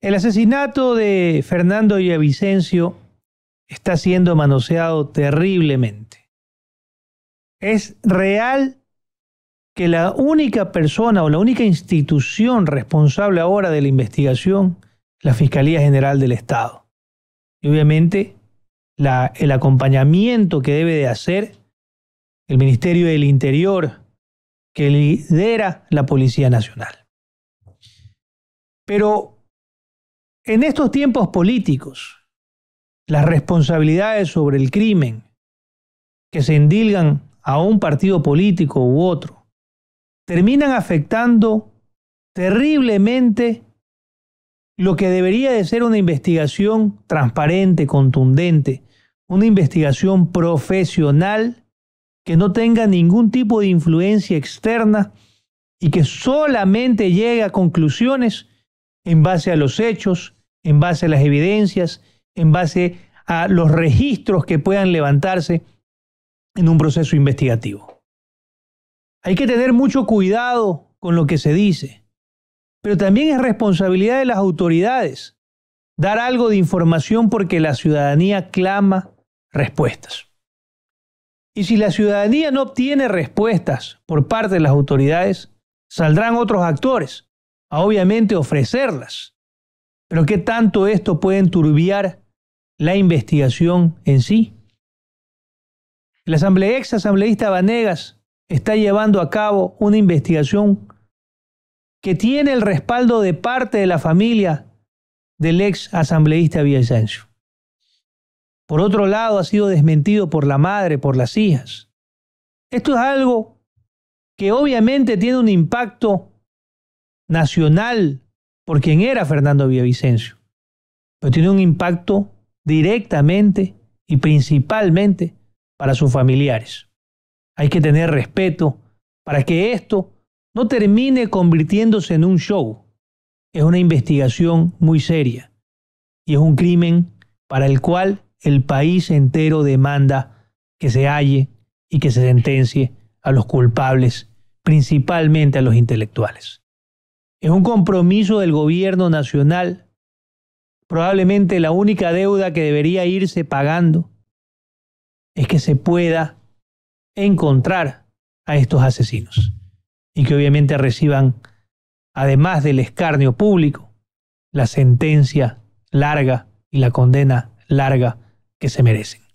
El asesinato de Fernando y Vicencio está siendo manoseado terriblemente. Es real que la única persona o la única institución responsable ahora de la investigación la Fiscalía General del Estado. Y obviamente el acompañamiento que debe de hacer el Ministerio del Interior, que lidera la Policía Nacional. Pero en estos tiempos políticos, las responsabilidades sobre el crimen que se indilgan a un partido político u otro terminan afectando terriblemente lo que debería de ser una investigación transparente, contundente, una investigación profesional que no tenga ningún tipo de influencia externa y que solamente llegue a conclusiones en base a los hechos en base a las evidencias, en base a los registros que puedan levantarse en un proceso investigativo. Hay que tener mucho cuidado con lo que se dice, pero también es responsabilidad de las autoridades dar algo de información porque la ciudadanía clama respuestas. Y si la ciudadanía no obtiene respuestas por parte de las autoridades, saldrán otros actores a obviamente ofrecerlas pero ¿qué tanto esto puede enturbiar la investigación en sí? El asamblea, ex asambleísta Vanegas está llevando a cabo una investigación que tiene el respaldo de parte de la familia del ex asambleísta Villasencio. Por otro lado, ha sido desmentido por la madre, por las hijas. Esto es algo que obviamente tiene un impacto nacional por quien era Fernando Villavicencio, pero tiene un impacto directamente y principalmente para sus familiares. Hay que tener respeto para que esto no termine convirtiéndose en un show. Es una investigación muy seria y es un crimen para el cual el país entero demanda que se halle y que se sentencie a los culpables, principalmente a los intelectuales. Es un compromiso del gobierno nacional, probablemente la única deuda que debería irse pagando es que se pueda encontrar a estos asesinos y que obviamente reciban, además del escarnio público, la sentencia larga y la condena larga que se merecen.